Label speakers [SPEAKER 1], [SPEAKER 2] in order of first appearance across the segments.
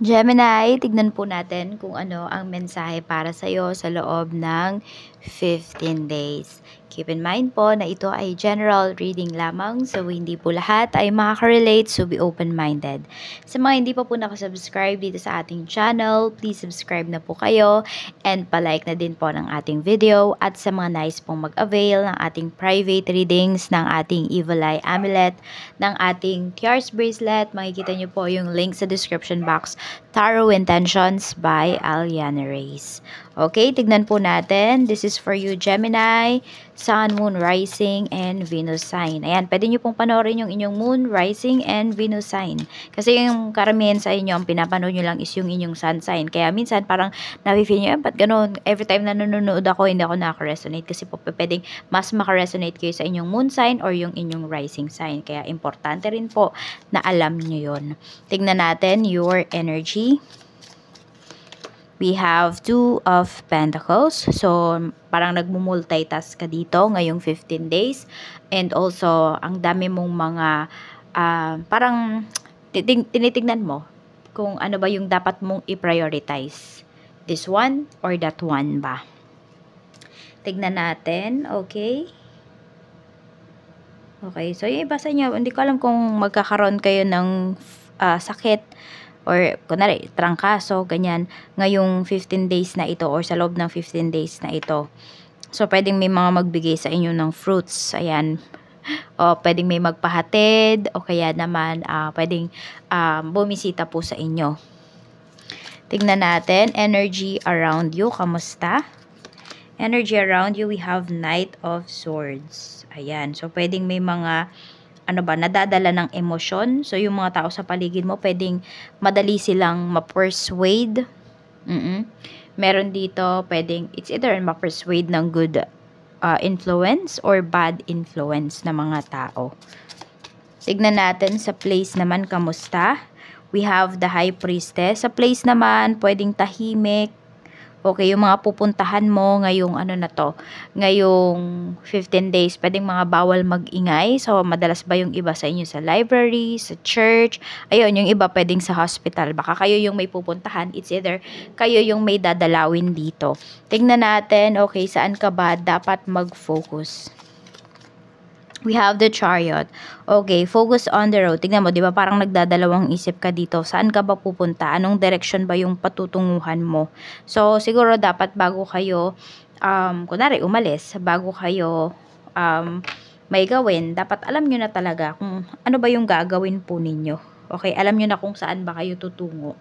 [SPEAKER 1] Gemini, tignan po natin kung ano ang mensahe para sa iyo sa loob ng 15 days. Keep in mind po na ito ay general reading lamang so hindi po lahat ay makaka-relate so be open-minded. Sa mga hindi pa po nakasubscribe dito sa ating channel, please subscribe na po kayo and palike na din po ng ating video at sa mga nice pong mag-avail ng ating private readings ng ating Evil Eye Amulet, ng ating Tears Bracelet, makikita nyo po yung link sa description box, Tarot Intentions by Aliana Reyes. Okay, tignan po natin. This is is for you, Gemini, Sun, Moon, Rising, and Venus sign. Ayan, pwede nyo pong panoorin yung inyong Moon, Rising, and Venus sign. Kasi yung karamihan sa inyo, ang pinapanood nyo lang is yung inyong Sun sign. Kaya minsan parang nafe-feel nyo, eh, ba't ganun? Every time na nanonood ako, hindi ako nakaka-resonate. Kasi po pwedeng mas makaresonate kayo sa inyong Moon sign or yung inyong Rising sign. Kaya importante rin po na alam nyo yon. Tignan natin your energy we have two of pentacles. So, parang nagmumultitask ka dito ngayong 15 days. And also, ang dami mong mga, uh, parang tinitingnan mo kung ano ba yung dapat mong i-prioritize. This one or that one ba? Tignan natin, okay? Okay, so yung iba sa hindi ko alam kung magkakaroon kayo ng uh, sakit or kunwari, trangkaso, ganyan, ngayong 15 days na ito or sa loob ng 15 days na ito. So, pwedeng may mga magbigay sa inyo ng fruits. Ayan. O, pwedeng may magpahatid. O kaya naman, uh, pwedeng uh, bumisita po sa inyo. Tignan natin. Energy around you. Kamusta? Energy around you, we have Knight of Swords. Ayan. So, pwedeng may mga ano ba, nadadala ng emosyon. So, yung mga tao sa paligid mo, pwedeng madali silang ma-persuade. Mm -mm. Meron dito, pwedeng, it's either ma-persuade ng good uh, influence or bad influence ng mga tao. Tignan natin sa place naman, kamusta? We have the High Priestess. Sa place naman, pwedeng tahimik, Okay, yung mga pupuntahan mo ngayong ano na to, ngayong 15 days, pwedeng mga bawal magingay. So, madalas ba yung iba sa inyo sa library, sa church? Ayun, yung iba pwedeng sa hospital. Baka kayo yung may pupuntahan. It's either kayo yung may dadalawin dito. Tingnan natin, okay, saan ka ba dapat mag-focus. We have the chariot. Okay, focus on the road. Tingnan mo, di ba parang nagdadalawang isip ka dito. Saan ka ba pupunta? Anong direction ba yung patutunguhan mo? So, siguro dapat bago kayo, um, kunwari umalis, bago kayo um, may gawin, dapat alam nyo na talaga kung ano ba yung gagawin po ninyo. Okay, alam nyo na kung saan ba kayo tutungo.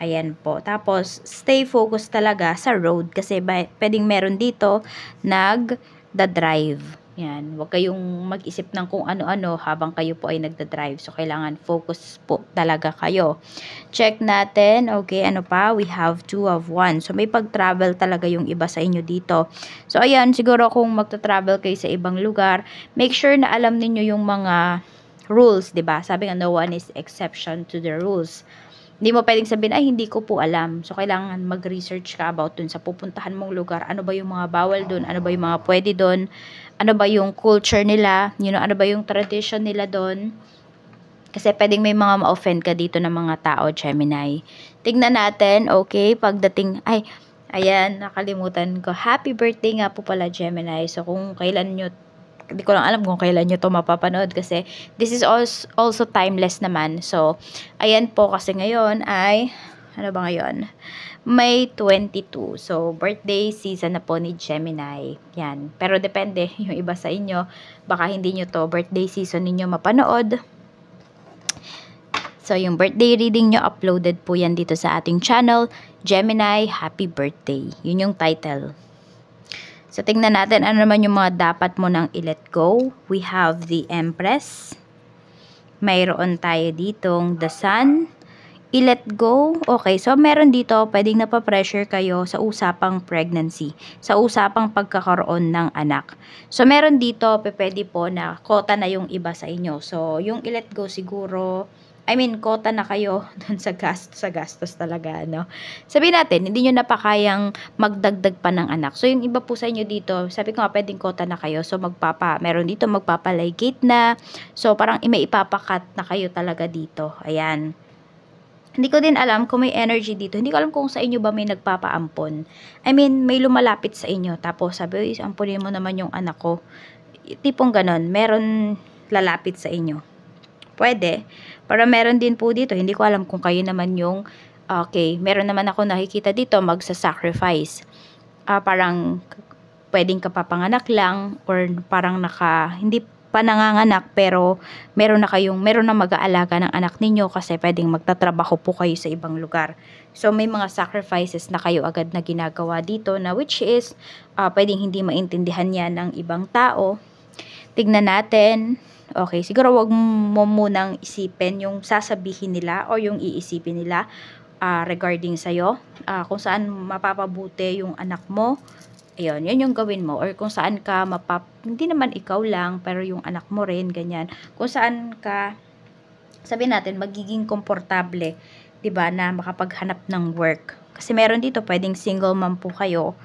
[SPEAKER 1] Ayan po. Tapos, stay focused talaga sa road kasi pwedeng meron dito nag-drive. Yan, huwag kayong mag-isip ng kung ano-ano habang kayo po ay nagda-drive. So, kailangan focus po talaga kayo. Check natin, okay, ano pa? We have two of one. So, may pag-travel talaga yung iba sa inyo dito. So, ayan, siguro kung magta-travel kayo sa ibang lugar, make sure na alam ninyo yung mga rules, ba diba? Sabi nga, no one is exception to the rules hindi mo pwedeng sabihin, ay hindi ko po alam. So, kailangan mag-research ka about dun sa pupuntahan mong lugar. Ano ba yung mga bawal dun? Ano ba yung mga pwede dun? Ano ba yung culture nila? You know, ano ba yung tradition nila dun? Kasi pwedeng may mga ma-offend ka dito ng mga tao, Gemini. Tignan natin, okay? Pagdating, ay, ayan, nakalimutan ko. Happy birthday nga po pala, Gemini. So, kung kailan nyo hindi ko lang alam kung kailan nyo to mapapanood kasi this is also, also timeless naman. So, ayan po kasi ngayon ay, ano ba ngayon? May 22. So, birthday season na po ni Gemini. Yan. Pero depende yung iba sa inyo. Baka hindi nyo to birthday season ninyo mapanood. So, yung birthday reading nyo, uploaded po yan dito sa ating channel, Gemini Happy Birthday. Yun yung title. So, tingnan natin ano naman yung mga dapat mo nang i-let go. We have the Empress. Mayroon tayo ditong the Sun. I-let go. Okay, so meron dito, pwedeng napapressure kayo sa usapang pregnancy, sa usapang pagkakaroon ng anak. So, meron dito, pwede po na kota na yung iba sa inyo. So, yung i-let go siguro, I mean, kota na kayo dun sa gastos, sa gastos talaga, no? Sabi natin, hindi nyo napakayang magdagdag pa ng anak. So, yung iba po sa inyo dito, sabi ko nga, pwedeng kota na kayo. So, magpapa, meron dito, magpapalaygate na. So, parang may ipapakat na kayo talaga dito. Ayan. Hindi ko din alam kung may energy dito. Hindi ko alam kung sa inyo ba may nagpapaampon. I mean, may lumalapit sa inyo. Tapos, sabi, amponin mo naman yung anak ko. Tipong ganon. Meron lalapit sa inyo. Pwede. Para meron din po dito, hindi ko alam kung kayo naman yung, okay, meron naman ako nakikita dito, magsa-sacrifice. Uh, parang pwedeng kapapanganak lang or parang naka, hindi pa nanganganak pero meron na kayong, meron na mag-aalaga ng anak ninyo kasi pwedeng magtatrabaho po kayo sa ibang lugar. So may mga sacrifices na kayo agad na ginagawa dito na which is uh, pwedeng hindi maintindihan yan ng ibang tao. Tignan natin Okay, siguro wag mo munang isipin yung sasabihin nila o yung iisipin nila uh, regarding sa'yo. Uh, kung saan mapapabuti yung anak mo, ayun, yun yung gawin mo. Or kung saan ka mapap... Hindi naman ikaw lang, pero yung anak mo rin, ganyan. Kung saan ka, sabi natin, magiging komportable, ba diba, na makapaghanap ng work. Kasi meron dito, pwedeng single mom po kayo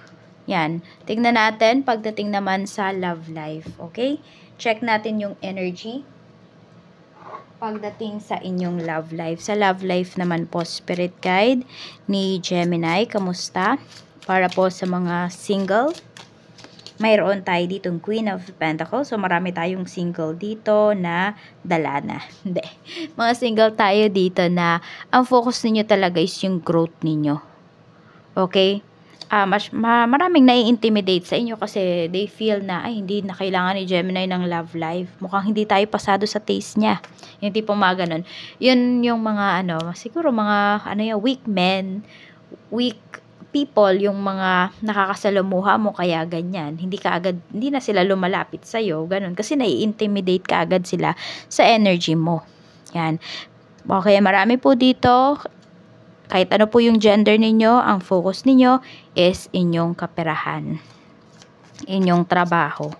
[SPEAKER 1] yan. Tingnan natin pagdating naman sa love life. Okay? Check natin yung energy pagdating sa inyong love life. Sa love life naman po, spirit guide ni Gemini. Kamusta? Para po sa mga single. Mayroon tayo ditong Queen of Pentacles. So, marami tayong single dito na dala na. Hindi. mga single tayo dito na ang focus ninyo talaga is yung growth ninyo. Okay? uh, mas, ma, maraming nai-intimidate sa inyo kasi they feel na ay hindi na kailangan ni Gemini ng love life. Mukhang hindi tayo pasado sa taste niya. Hindi po mga ganun. Yun yung mga ano, siguro mga ano yung weak men, weak people, yung mga nakakasalamuha mo kaya ganyan. Hindi ka agad, hindi na sila lumalapit sa iyo, ganun kasi nai-intimidate ka agad sila sa energy mo. Yan. Okay, marami po dito kahit ano po yung gender ninyo, ang focus ninyo is inyong kaperahan, inyong trabaho.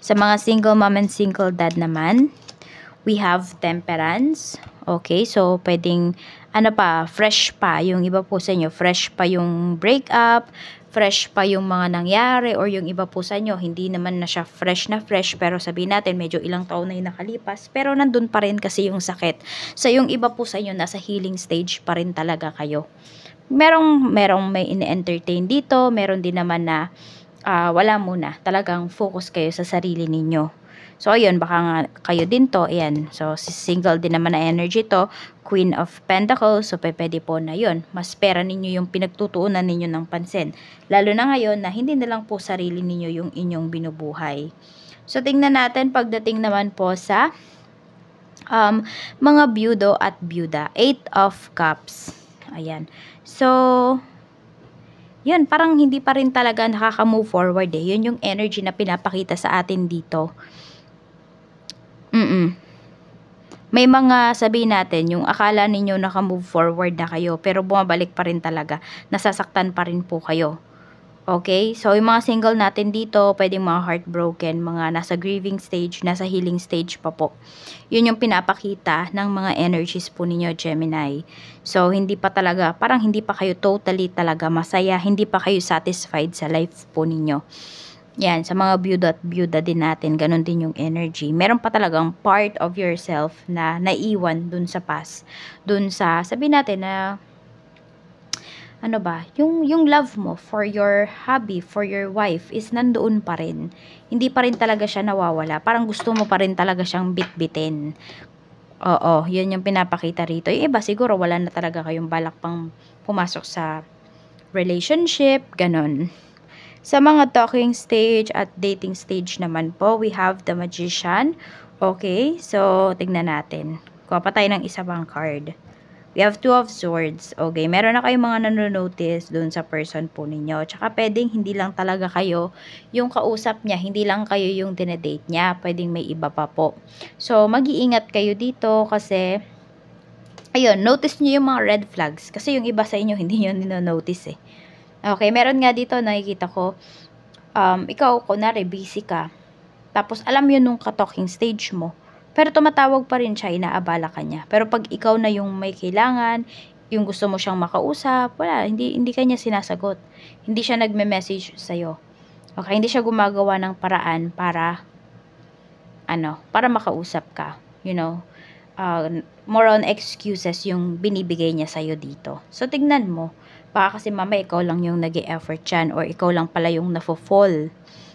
[SPEAKER 1] Sa mga single mom and single dad naman, we have temperance. Okay, so pwedeng ano pa, fresh pa. Yung iba po sa inyo, fresh pa yung breakup, fresh pa yung mga nangyari or yung iba po sa inyo, hindi naman na siya fresh na fresh pero sabi natin medyo ilang taon na yung nakalipas pero nandun pa rin kasi yung sakit. So yung iba po sa inyo nasa healing stage pa rin talaga kayo. Merong, merong may in-entertain dito, meron din naman na uh, wala muna, talagang focus kayo sa sarili ninyo. So, ayun, baka nga kayo din to. Ayan. So, single din naman na energy to. Queen of Pentacles. So, pwede po na yun. Mas pera ninyo yung pinagtutuunan ninyo ng pansin. Lalo na ngayon na hindi na lang po sarili ninyo yung inyong binubuhay. So, tingnan natin pagdating naman po sa um, mga byudo at byuda. Eight of Cups. Ayan. So, yun, parang hindi pa rin talaga nakaka-move forward eh. Yun yung energy na pinapakita sa atin dito. Mm. May mga sabihin natin yung akala ninyo naka-move forward na kayo pero bumabalik pa rin talaga. Nasasaktan pa rin po kayo. Okay? So, yung mga single natin dito, pwedeng mga heartbroken, mga nasa grieving stage, nasa healing stage pa po. Yun yung pinapakita ng mga energies po ninyo, Gemini. So, hindi pa talaga, parang hindi pa kayo totally talaga masaya, hindi pa kayo satisfied sa life po ninyo. Yan, sa mga byuda-byuda din natin, ganun din yung energy. Meron pa talagang part of yourself na naiwan dun sa past. Dun sa, sabi natin na, ano ba, yung, yung love mo for your hubby, for your wife, is nandoon pa rin. Hindi pa rin talaga siya nawawala. Parang gusto mo pa rin talaga siyang bitbitin. Oo, yun yung pinapakita rito. Yung iba siguro wala na talaga kayong balak pang pumasok sa relationship, ganun. Sa mga talking stage at dating stage naman po, we have the magician. Okay, so tignan natin. Kuha pa tayo ng isa pang card. We have two of swords. Okay, meron na kayong mga nanonotice doon sa person po ninyo. Tsaka pwedeng hindi lang talaga kayo yung kausap niya. Hindi lang kayo yung dinedate niya. Pwedeng may iba pa po. So, mag-iingat kayo dito kasi ayun, notice niyo yung mga red flags. Kasi yung iba sa inyo, hindi nyo notice eh. Okay, meron nga dito nakikita ko, um, ikaw, ko na busy ka. Tapos, alam yun nung ka-talking stage mo. Pero tumatawag pa rin siya, inaabala ka niya. Pero pag ikaw na yung may kailangan, yung gusto mo siyang makausap, wala, hindi, hindi kanya sinasagot. Hindi siya nagme-message sa'yo. Okay, hindi siya gumagawa ng paraan para, ano, para makausap ka. You know, uh, more on excuses yung binibigay niya sa'yo dito. So, tignan mo. Baka kasi mamaya ikaw lang yung nag effort yan or ikaw lang pala yung nafo-fall.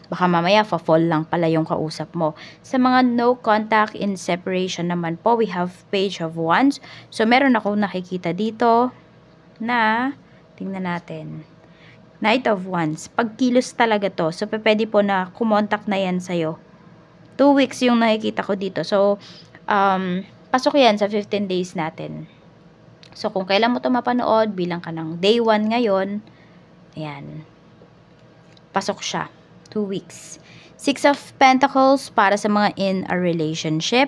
[SPEAKER 1] Baka mamaya fa-fall lang pala yung kausap mo. Sa mga no contact in separation naman po, we have page of wands. So, meron ako nakikita dito na, tingnan natin, Knight of Wands. Pagkilos talaga to. So, pwede po na kumontak na yan sa'yo. Two weeks yung nakikita ko dito. So, um, Pasok yan sa 15 days natin. So, kung kailan mo ito mapanood, bilang ka ng day 1 ngayon, ayan, pasok siya. 2 weeks. 6 of Pentacles para sa mga in a relationship.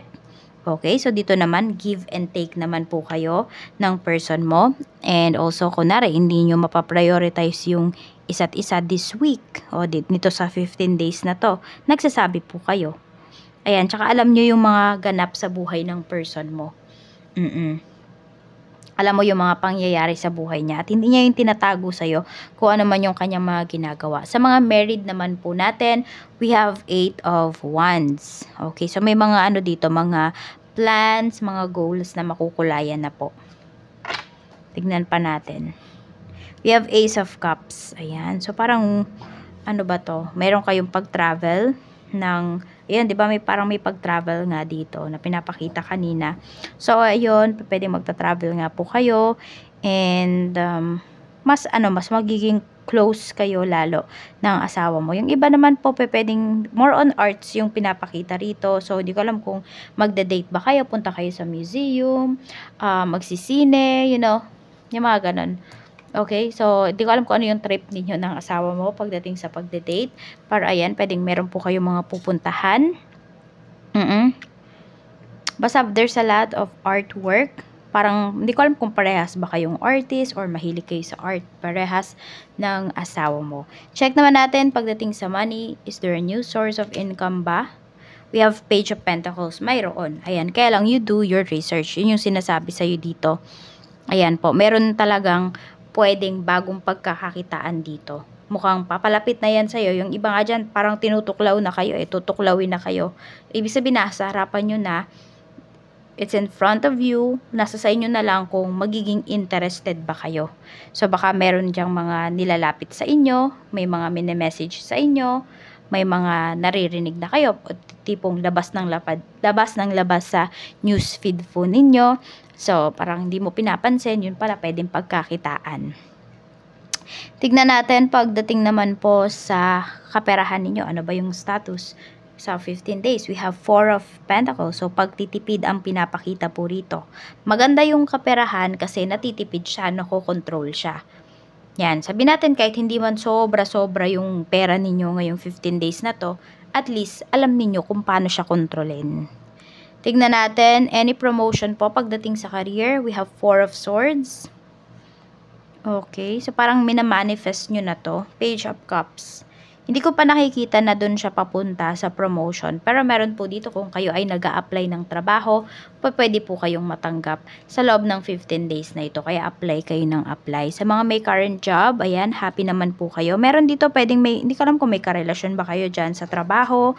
[SPEAKER 1] Okay, so dito naman, give and take naman po kayo ng person mo. And also, kunwari, hindi nyo mapaprioritize yung isa't isa this week. O, dito, sa 15 days na to, nagsasabi po kayo Ayan, tsaka alam nyo yung mga ganap sa buhay ng person mo. Mm-mm. Alam mo yung mga pangyayari sa buhay niya at hindi niya yung tinatago sa'yo kung ano man yung kanyang mga ginagawa. Sa mga married naman po natin, we have 8 of Wands. Okay, so may mga ano dito, mga plans, mga goals na makukulayan na po. Tignan pa natin. We have Ace of Cups. Ayan, so parang ano ba to? Meron kayong pag-travel ng Ayun, di ba may parang may pag-travel nga dito na pinapakita kanina. So, ayun, pwede magta-travel nga po kayo. And, um, mas ano, mas magiging close kayo lalo ng asawa mo. Yung iba naman po, pwedeng more on arts yung pinapakita rito. So, hindi ko alam kung magda-date ba kayo, punta kayo sa museum, uh, magsisine, you know, yung mga ganun. Okay, so hindi ko alam kung ano yung trip ninyo ng asawa mo pagdating sa pagde-date. Para ayan, pwedeng meron po kayong mga pupuntahan. Mm -mm. Basta there's a lot of artwork. Parang hindi ko alam kung parehas ba kayong artist or mahilig kayo sa art. Parehas ng asawa mo. Check naman natin pagdating sa money. Is there a new source of income ba? we have page of pentacles, mayroon. Ayan, kaya lang you do your research. Yun yung sinasabi sa'yo dito. Ayan po, meron talagang pwedeng bagong pagkakakitaan dito. Mukhang papalapit na yan sa'yo. Yung iba nga dyan, parang tinutuklaw na kayo, eh, tutuklawin na kayo. Ibig sabihin, nasa harapan nyo na, it's in front of you, nasa sa inyo na lang kung magiging interested ba kayo. So baka meron diyang mga nilalapit sa inyo, may mga mini-message sa inyo, may mga naririnig na kayo o tipong labas ng lapad, labas ng labas sa news feed po ninyo. So, parang hindi mo pinapansin, yun pala pwedeng pagkakitaan. Tignan natin pagdating naman po sa kaperahan ninyo, ano ba yung status? sa 15 days, we have 4 of Pentacles. So, pagtitipid ang pinapakita po rito. Maganda yung kaperahan kasi natitipid siya, nakokontrol siya. Yan, sabi natin kahit hindi man sobra-sobra yung pera ninyo ngayong 15 days na to, at least alam ninyo kung paano siya kontrolin. Tignan natin, any promotion po pagdating sa career, we have four of swords. Okay, so parang minamanifest nyo na to. Page of cups. Hindi ko pa nakikita na doon siya papunta sa promotion. Pero meron po dito kung kayo ay nag apply ng trabaho, pwede po kayong matanggap sa loob ng 15 days na ito. Kaya apply kayo ng apply. Sa mga may current job, ayan, happy naman po kayo. Meron dito pwedeng may, hindi ko alam kung may karelasyon ba kayo dyan sa trabaho.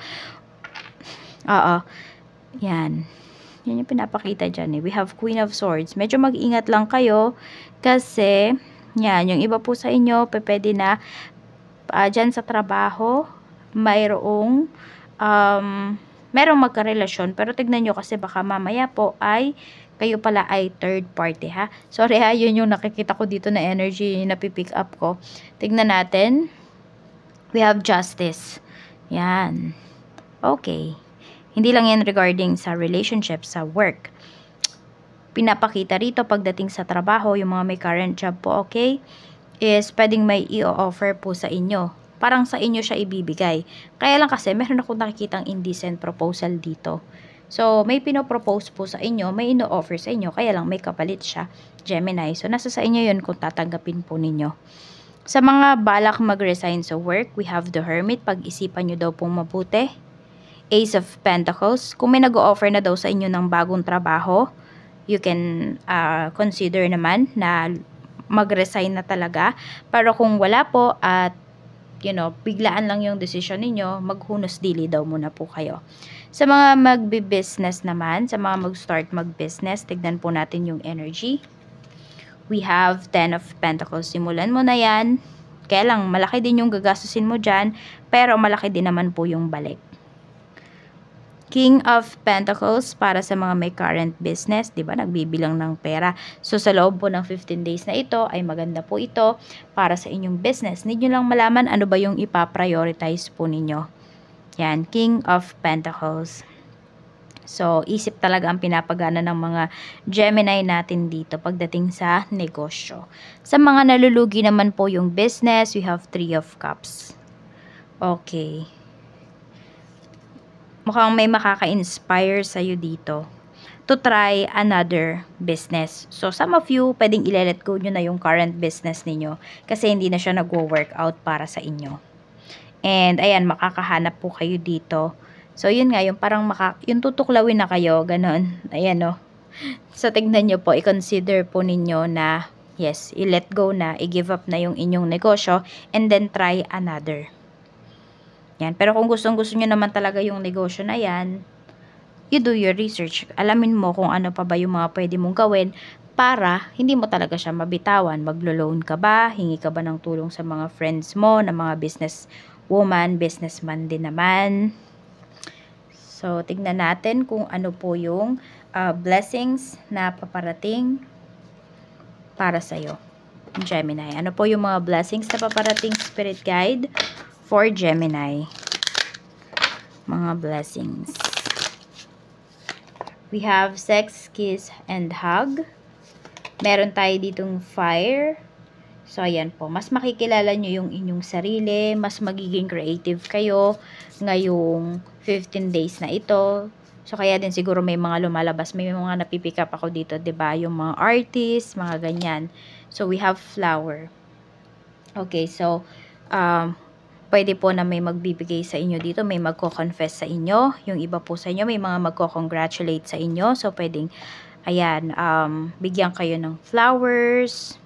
[SPEAKER 1] Oo. Yan. Yan yung pinapakita dyan eh. We have Queen of Swords. Medyo mag-ingat lang kayo kasi... Yan, yung iba po sa inyo, pwede na uh, dyan sa trabaho, mayroong um, merong magkarelasyon. Pero tignan nyo kasi baka mamaya po ay kayo pala ay third party ha. Sorry ha, yun yung nakikita ko dito na energy na pipick up ko. Tignan natin. We have justice. Yan. Okay. Hindi lang yan regarding sa relationship, sa work. Pinapakita rito pagdating sa trabaho, yung mga may current job po, okay? Okay is pwedeng may i-offer po sa inyo. Parang sa inyo siya ibibigay. Kaya lang kasi meron akong nakikitang indecent proposal dito. So, may pinopropose po sa inyo, may ino-offer sa inyo, kaya lang may kapalit siya, Gemini. So, nasa sa inyo yun kung tatanggapin po ninyo. Sa mga balak mag-resign sa work, we have the Hermit. Pag-isipan nyo daw pong mabuti. Ace of Pentacles. Kung may nag-offer na daw sa inyo ng bagong trabaho, you can uh, consider naman na mag-resign na talaga. Pero kung wala po at you know, biglaan lang yung decision ninyo, maghunos dili daw muna po kayo. Sa mga magbi-business naman, sa mga mag-start mag-business, tignan po natin yung energy. We have 10 of Pentacles. Simulan mo na yan. Kailang malaki din yung gagastusin mo dyan, pero malaki din naman po yung balik. King of Pentacles para sa mga may current business, 'di ba? Nagbibilang ng pera. So sa loob po ng 15 days na ito ay maganda po ito para sa inyong business. Need niyo lang malaman ano ba yung ipa-prioritize po ninyo. Yan, King of Pentacles. So, isip talaga ang pinapagana ng mga Gemini natin dito pagdating sa negosyo. Sa mga nalulugi naman po yung business, we have Three of Cups. Okay mukhang may makaka-inspire sa'yo dito to try another business. So, some of you, pwedeng ile-let go nyo na yung current business niyo kasi hindi na siya nagwo work out para sa inyo. And, ayan, makakahanap po kayo dito. So, yun nga, yung parang maka, yung tutuklawin na kayo, ganun. Ayan, no. Oh. So, tignan niyo po, i-consider po ninyo na, yes, i-let go na, i-give up na yung inyong negosyo, and then try another. Yan. Pero kung gustong gusto nyo naman talaga yung negosyo na yan, you do your research. Alamin mo kung ano pa ba yung mga pwede mong gawin para hindi mo talaga siya mabitawan. Maglo-loan ka ba? Hingi ka ba ng tulong sa mga friends mo, na mga business woman, businessman din naman? So, tignan natin kung ano po yung uh, blessings na paparating para sa'yo. Gemini, ano po yung mga blessings na paparating spirit guide for Gemini. Mga blessings. We have sex, kiss, and hug. Meron tayo ditong fire. So, ayan po. Mas makikilala nyo yung inyong sarili. Mas magiging creative kayo ngayong 15 days na ito. So, kaya din siguro may mga lumalabas. May mga napipick up ako dito, ba diba? Yung mga artist, mga ganyan. So, we have flower. Okay, so, um, pwede po na may magbibigay sa inyo dito, may magko-confess sa inyo. Yung iba po sa inyo, may mga magko-congratulate sa inyo. So, pwedeng, ayan, um, bigyan kayo ng flowers,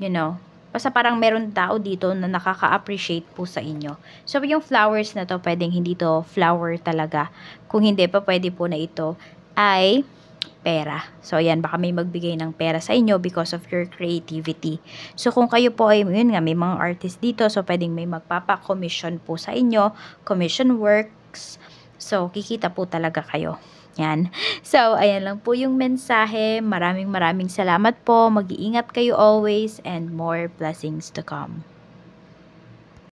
[SPEAKER 1] you know. Basta parang meron tao dito na nakaka-appreciate po sa inyo. So, yung flowers na to, pwedeng hindi to flower talaga. Kung hindi pa, pwede po na ito ay pera. So, ayan, baka may magbigay ng pera sa inyo because of your creativity. So, kung kayo po ay, yun nga, may mga artist dito, so pwedeng may magpapa-commission po sa inyo, commission works. So, kikita po talaga kayo. Yan. So, ayan lang po yung mensahe. Maraming maraming salamat po. Mag-iingat kayo always and more blessings to come.